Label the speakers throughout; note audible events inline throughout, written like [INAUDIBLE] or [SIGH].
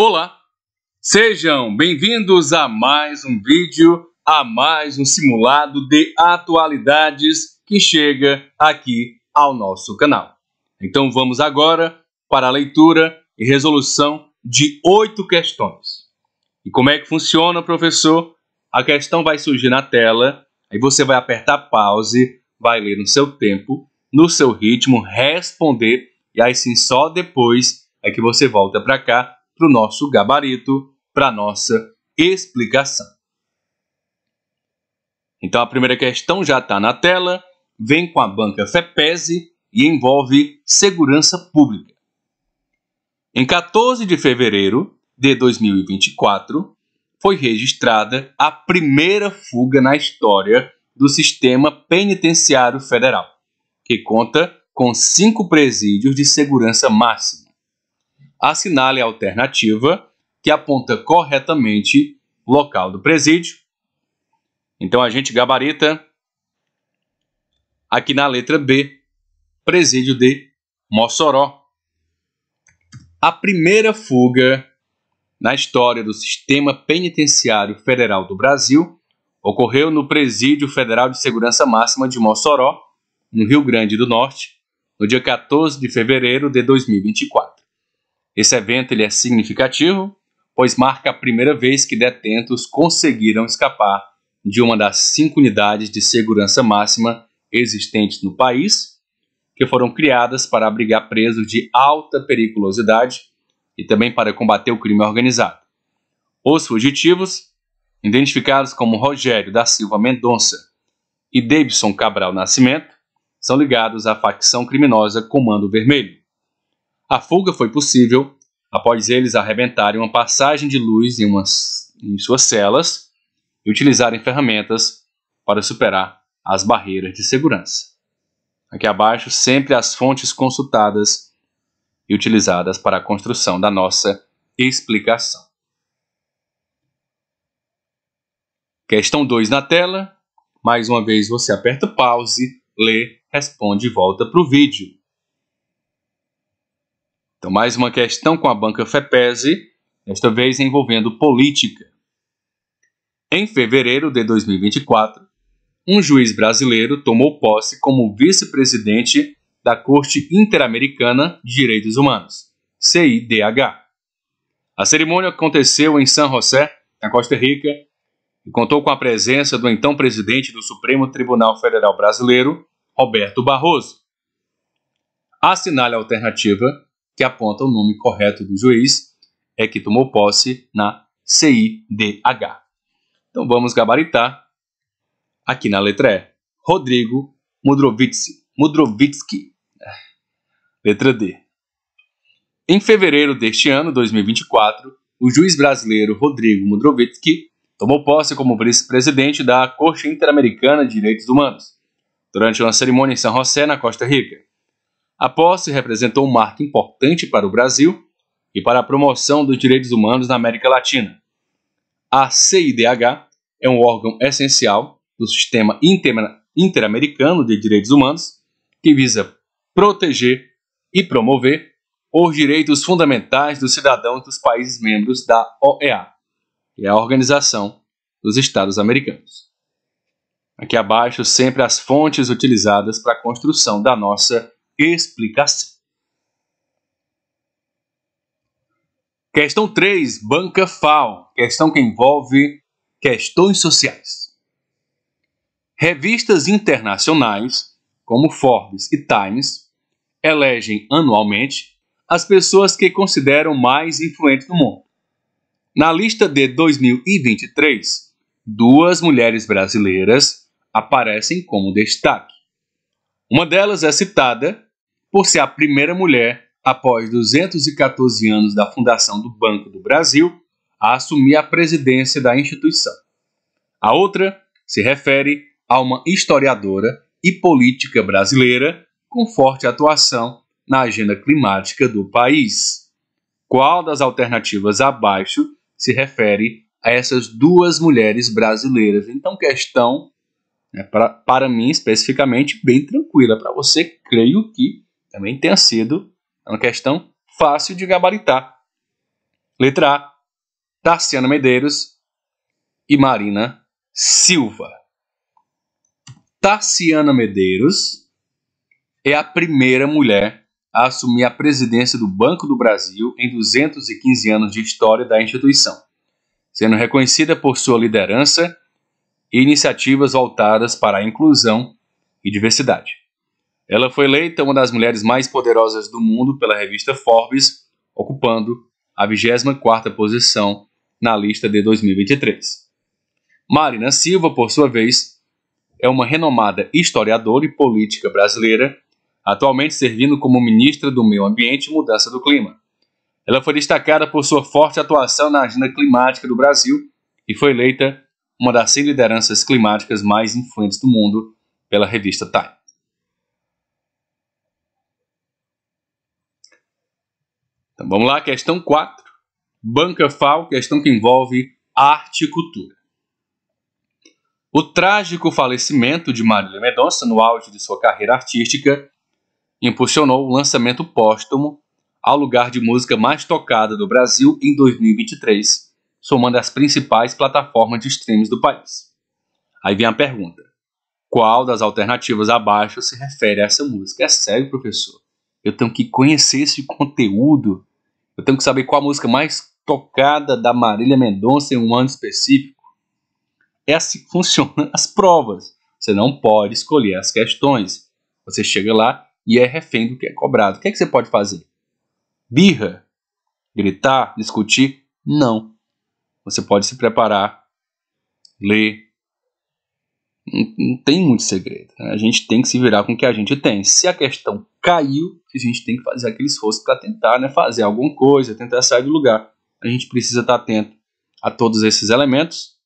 Speaker 1: Olá, sejam bem-vindos a mais um vídeo, a mais um simulado de atualidades que chega aqui ao nosso canal. Então vamos agora para a leitura e resolução de oito questões. E como é que funciona, professor? A questão vai surgir na tela, aí você vai apertar pause, vai ler no seu tempo, no seu ritmo, responder, e aí sim só depois é que você volta para cá para o nosso gabarito, para a nossa explicação. Então a primeira questão já está na tela, vem com a banca FEPESE e envolve segurança pública. Em 14 de fevereiro de 2024, foi registrada a primeira fuga na história do sistema penitenciário federal, que conta com cinco presídios de segurança máxima assinale a alternativa que aponta corretamente o local do presídio. Então a gente gabarita aqui na letra B, presídio de Mossoró. A primeira fuga na história do sistema penitenciário federal do Brasil ocorreu no Presídio Federal de Segurança Máxima de Mossoró, no Rio Grande do Norte, no dia 14 de fevereiro de 2024. Esse evento ele é significativo, pois marca a primeira vez que detentos conseguiram escapar de uma das cinco unidades de segurança máxima existentes no país, que foram criadas para abrigar presos de alta periculosidade e também para combater o crime organizado. Os fugitivos, identificados como Rogério da Silva Mendonça e Davidson Cabral Nascimento, são ligados à facção criminosa Comando Vermelho, a fuga foi possível após eles arrebentarem uma passagem de luz em, umas, em suas celas e utilizarem ferramentas para superar as barreiras de segurança. Aqui abaixo, sempre as fontes consultadas e utilizadas para a construção da nossa explicação. Questão 2 na tela. Mais uma vez, você aperta pause, lê, responde e volta para o vídeo. Então, mais uma questão com a banca FEPESE, desta vez envolvendo política. Em fevereiro de 2024, um juiz brasileiro tomou posse como vice-presidente da Corte Interamericana de Direitos Humanos, CIDH. A cerimônia aconteceu em San José, na Costa Rica, e contou com a presença do então presidente do Supremo Tribunal Federal Brasileiro, Roberto Barroso. Assinale a alternativa que aponta o nome correto do juiz é que tomou posse na CIDH. Então vamos gabaritar aqui na letra E. Rodrigo Mudrovitsky. Mudrovitsky. Letra D. Em fevereiro deste ano, 2024, o juiz brasileiro Rodrigo Mudrovitsky tomou posse como vice-presidente da Corte Interamericana de Direitos Humanos, durante uma cerimônia em San José, na Costa Rica. A posse representou um marco importante para o Brasil e para a promoção dos direitos humanos na América Latina. A CIDH é um órgão essencial do sistema interamericano de direitos humanos que visa proteger e promover os direitos fundamentais dos cidadãos dos países membros da OEA, que é a Organização dos Estados Americanos. Aqui abaixo, sempre as fontes utilizadas para a construção da nossa explicação. Questão 3, banca FAO, questão que envolve questões sociais. Revistas internacionais, como Forbes e Times, elegem anualmente as pessoas que consideram mais influentes no mundo. Na lista de 2023, duas mulheres brasileiras aparecem como destaque. Uma delas é citada por ser a primeira mulher, após 214 anos da fundação do Banco do Brasil, a assumir a presidência da instituição. A outra se refere a uma historiadora e política brasileira com forte atuação na agenda climática do país. Qual das alternativas abaixo se refere a essas duas mulheres brasileiras? Então, questão, né, para, para mim especificamente, bem tranquila. Para você, creio que também tenha sido uma questão fácil de gabaritar. Letra A: Tarciana Medeiros e Marina Silva. Tarciana Medeiros é a primeira mulher a assumir a presidência do Banco do Brasil em 215 anos de história da instituição, sendo reconhecida por sua liderança e iniciativas voltadas para a inclusão e diversidade. Ela foi eleita uma das mulheres mais poderosas do mundo pela revista Forbes, ocupando a 24ª posição na lista de 2023. Marina Silva, por sua vez, é uma renomada historiadora e política brasileira, atualmente servindo como ministra do Meio Ambiente e Mudança do Clima. Ela foi destacada por sua forte atuação na agenda climática do Brasil e foi eleita uma das 100 lideranças climáticas mais influentes do mundo pela revista Time. Então vamos lá, questão 4. Banca FAO, questão que envolve arte e cultura. O trágico falecimento de Marília Mendonça no auge de sua carreira artística impulsionou o lançamento póstumo ao lugar de música mais tocada do Brasil em 2023, somando as principais plataformas de streams do país. Aí vem a pergunta: qual das alternativas abaixo se refere a essa música? É sério, professor? Eu tenho que conhecer esse conteúdo eu tenho que saber qual a música mais tocada da Marília Mendonça em um ano específico. É assim que funcionam as provas. Você não pode escolher as questões. Você chega lá e é refém do que é cobrado. O que, é que você pode fazer? Birra? Gritar? Discutir? Não. Você pode se preparar, ler, não, não tem muito segredo. Né? A gente tem que se virar com o que a gente tem. Se a questão caiu, a gente tem que fazer aquele esforço para tentar né, fazer alguma coisa, tentar sair do lugar. A gente precisa estar tá atento a todos esses elementos.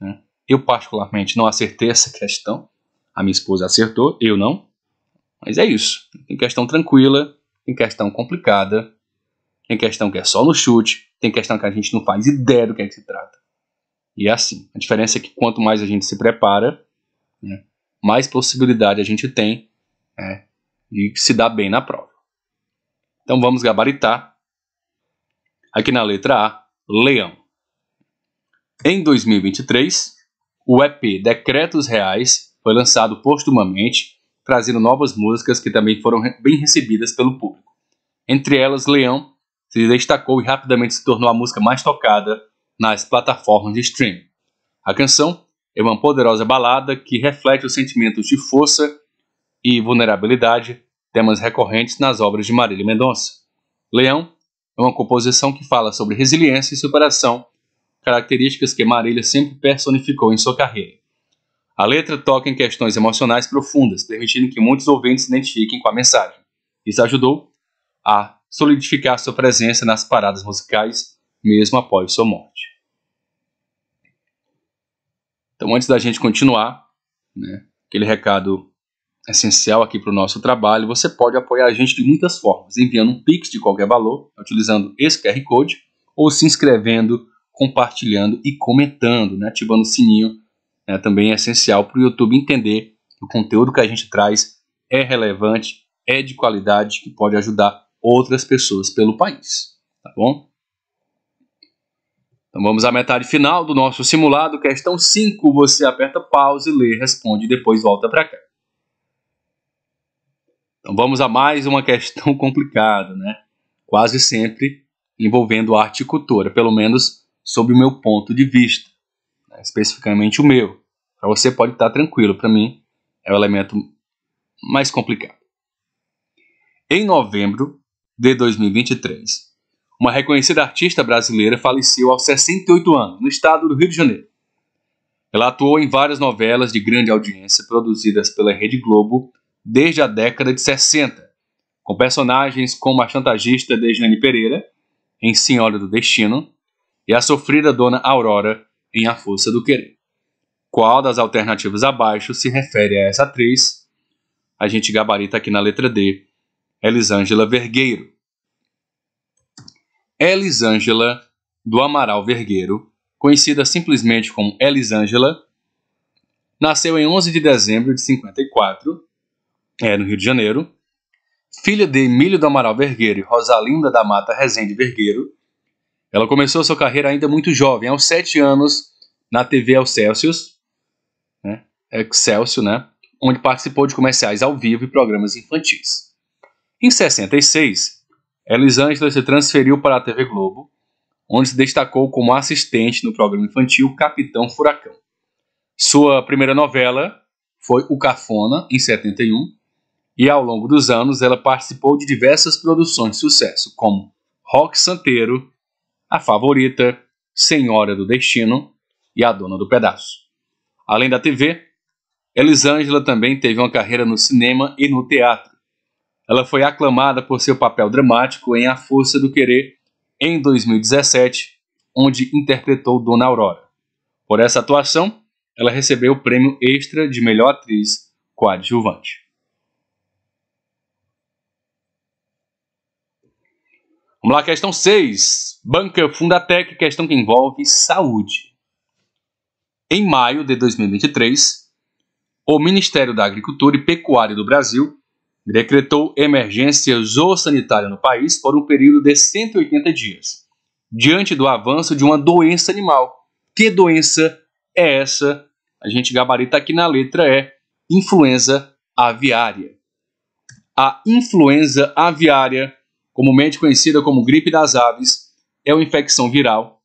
Speaker 1: Né? Eu, particularmente, não acertei essa questão. A minha esposa acertou, eu não. Mas é isso. Tem questão tranquila, tem questão complicada, tem questão que é só no chute, tem questão que a gente não faz ideia do que é que se trata. E é assim. A diferença é que quanto mais a gente se prepara, né? mais possibilidade a gente tem né? de se dar bem na prova. Então vamos gabaritar. Aqui na letra A, leão. Em 2023, o EP Decretos Reais foi lançado postumamente, trazendo novas músicas que também foram bem recebidas pelo público. Entre elas, Leão se destacou e rapidamente se tornou a música mais tocada nas plataformas de streaming. A canção é uma poderosa balada que reflete os sentimentos de força e vulnerabilidade, temas recorrentes nas obras de Marília Mendonça. Leão é uma composição que fala sobre resiliência e superação, características que Marília sempre personificou em sua carreira. A letra toca em questões emocionais profundas, permitindo que muitos ouvintes se identifiquem com a mensagem. Isso ajudou a solidificar sua presença nas paradas musicais, mesmo após sua morte. Então, antes da gente continuar, né, aquele recado essencial aqui para o nosso trabalho, você pode apoiar a gente de muitas formas, enviando um Pix de qualquer valor, utilizando esse QR Code, ou se inscrevendo, compartilhando e comentando, né, ativando o sininho, né, também é essencial para o YouTube entender que o conteúdo que a gente traz é relevante, é de qualidade, que pode ajudar outras pessoas pelo país, tá bom? Então vamos à metade final do nosso simulado, questão é 5. Você aperta pause, lê, responde e depois volta para cá. Então vamos a mais uma questão [LAUGHS] complicada, né? Quase sempre envolvendo arte e cultura, pelo menos sob o meu ponto de vista, né? especificamente o meu. Para você pode estar tá tranquilo, para mim é o elemento mais complicado. Em novembro de 2023, uma reconhecida artista brasileira, faleceu aos 68 anos, no estado do Rio de Janeiro. Ela atuou em várias novelas de grande audiência produzidas pela Rede Globo desde a década de 60, com personagens como a chantagista Dejane Pereira, em Senhora do Destino, e a sofrida Dona Aurora, em A Força do Querer. Qual das alternativas abaixo se refere a essa atriz? A gente gabarita aqui na letra D, Elisângela Vergueiro. Elisângela do Amaral Vergueiro, conhecida simplesmente como Elisângela, nasceu em 11 de dezembro de 54, é, no Rio de Janeiro, filha de Emílio do Amaral Vergueiro e Rosalinda da Mata Rezende Vergueiro. Ela começou sua carreira ainda muito jovem, aos 7 anos, na TV Excelsius, né? Excelsior, né? onde participou de comerciais ao vivo e programas infantis. Em 66, Elisângela se transferiu para a TV Globo, onde se destacou como assistente no programa infantil Capitão Furacão. Sua primeira novela foi O Cafona, em 71, e ao longo dos anos ela participou de diversas produções de sucesso, como Rock Santeiro, A Favorita, Senhora do Destino e A Dona do Pedaço. Além da TV, Elisângela também teve uma carreira no cinema e no teatro, ela foi aclamada por seu papel dramático em A Força do Querer em 2017, onde interpretou Dona Aurora. Por essa atuação, ela recebeu o prêmio extra de melhor atriz coadjuvante. Vamos lá, questão 6. Banca Fundatec, questão que envolve saúde. Em maio de 2023, o Ministério da Agricultura e Pecuária do Brasil decretou emergência zoossanitária no país por um período de 180 dias, diante do avanço de uma doença animal. Que doença é essa? A gente gabarita aqui na letra é influenza aviária. A influenza aviária, comumente conhecida como gripe das aves, é uma infecção viral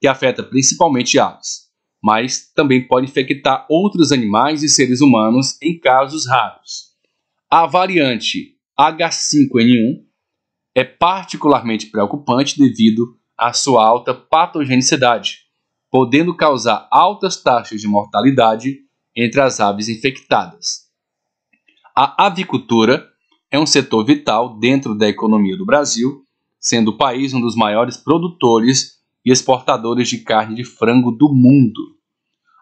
Speaker 1: que afeta principalmente aves, mas também pode infectar outros animais e seres humanos em casos raros. A variante H5N1 é particularmente preocupante devido à sua alta patogenicidade, podendo causar altas taxas de mortalidade entre as aves infectadas. A avicultura é um setor vital dentro da economia do Brasil, sendo o país um dos maiores produtores e exportadores de carne de frango do mundo.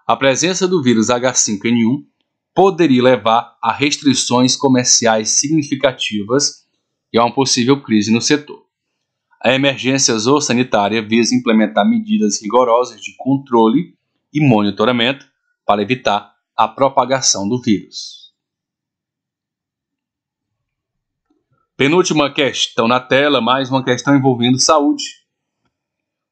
Speaker 1: A presença do vírus H5N1 poderia levar a restrições comerciais significativas e a uma possível crise no setor. A emergência zoossanitária visa implementar medidas rigorosas de controle e monitoramento para evitar a propagação do vírus. Penúltima questão na tela, mais uma questão envolvendo saúde.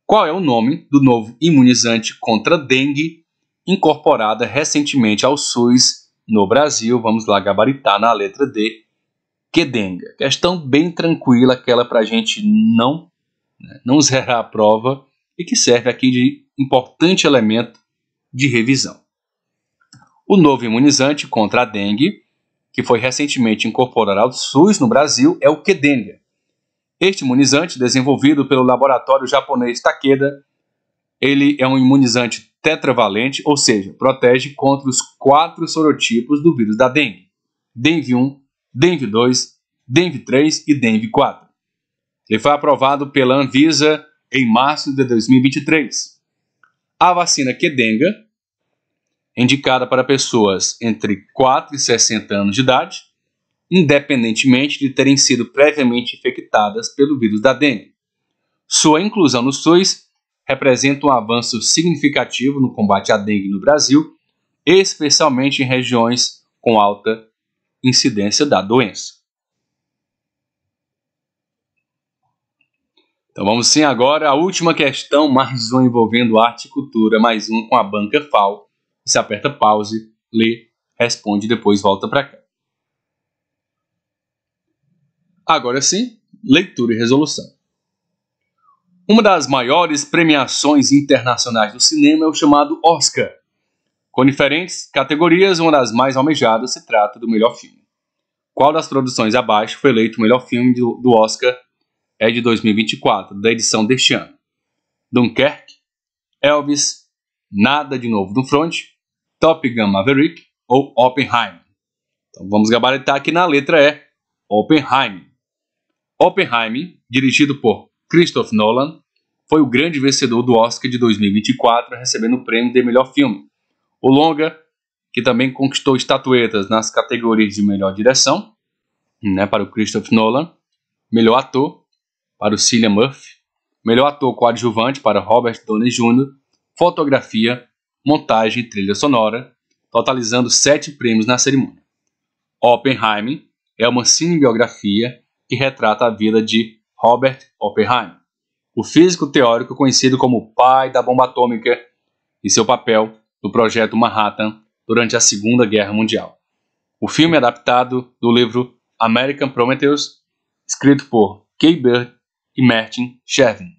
Speaker 1: Qual é o nome do novo imunizante contra dengue incorporada recentemente ao SUS no Brasil, vamos lá gabaritar na letra D, Quedenga. Questão bem tranquila, aquela para a gente não, né, não zerar a prova e que serve aqui de importante elemento de revisão. O novo imunizante contra a dengue, que foi recentemente incorporado ao SUS no Brasil, é o Quedenga. Este imunizante, desenvolvido pelo laboratório japonês Takeda, ele é um imunizante tetravalente, ou seja, protege contra os quatro sorotipos do vírus da dengue: dengue 1, dengue 2, dengue 3 e dengue 4. Ele foi aprovado pela Anvisa em março de 2023. A vacina Kedenga, indicada para pessoas entre 4 e 60 anos de idade, independentemente de terem sido previamente infectadas pelo vírus da dengue. Sua inclusão no SUS representa um avanço significativo no combate à dengue no Brasil, especialmente em regiões com alta incidência da doença. Então vamos sim agora à última questão, mais um envolvendo arte e cultura, mais um com a banca FAO. Você aperta pause, lê, responde e depois volta para cá. Agora sim, leitura e resolução. Uma das maiores premiações internacionais do cinema é o chamado Oscar. Com diferentes categorias, uma das mais almejadas se trata do melhor filme. Qual das produções abaixo foi eleito o melhor filme do Oscar é de 2024, da edição deste ano? Dunkerque, Elvis, Nada de Novo no Front, Top Gun Maverick ou Oppenheim. Então vamos gabaritar aqui na letra E, é Oppenheim. Oppenheim, dirigido por Christopher Nolan foi o grande vencedor do Oscar de 2024, recebendo o prêmio de melhor filme. O longa, que também conquistou estatuetas nas categorias de melhor direção, né, para o Christopher Nolan, melhor ator para o Cillian Murphy, melhor ator coadjuvante para Robert Downey Jr., fotografia, montagem e trilha sonora, totalizando sete prêmios na cerimônia. Oppenheim é uma cinebiografia que retrata a vida de Robert Oppenheim, o físico teórico conhecido como pai da bomba atômica e seu papel no projeto Manhattan durante a Segunda Guerra Mundial. O filme é adaptado do livro American Prometheus, escrito por Kay Bird e Martin Shervin,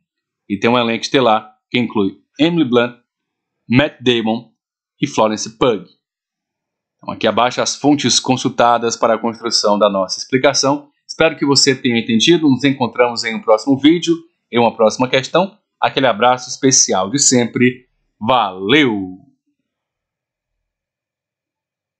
Speaker 1: e tem um elenco estelar que inclui Emily Blunt, Matt Damon e Florence Pugh. Então, aqui abaixo as fontes consultadas para a construção da nossa explicação Espero que você tenha entendido. Nos encontramos em um próximo vídeo, em uma próxima questão. Aquele abraço especial de sempre. Valeu!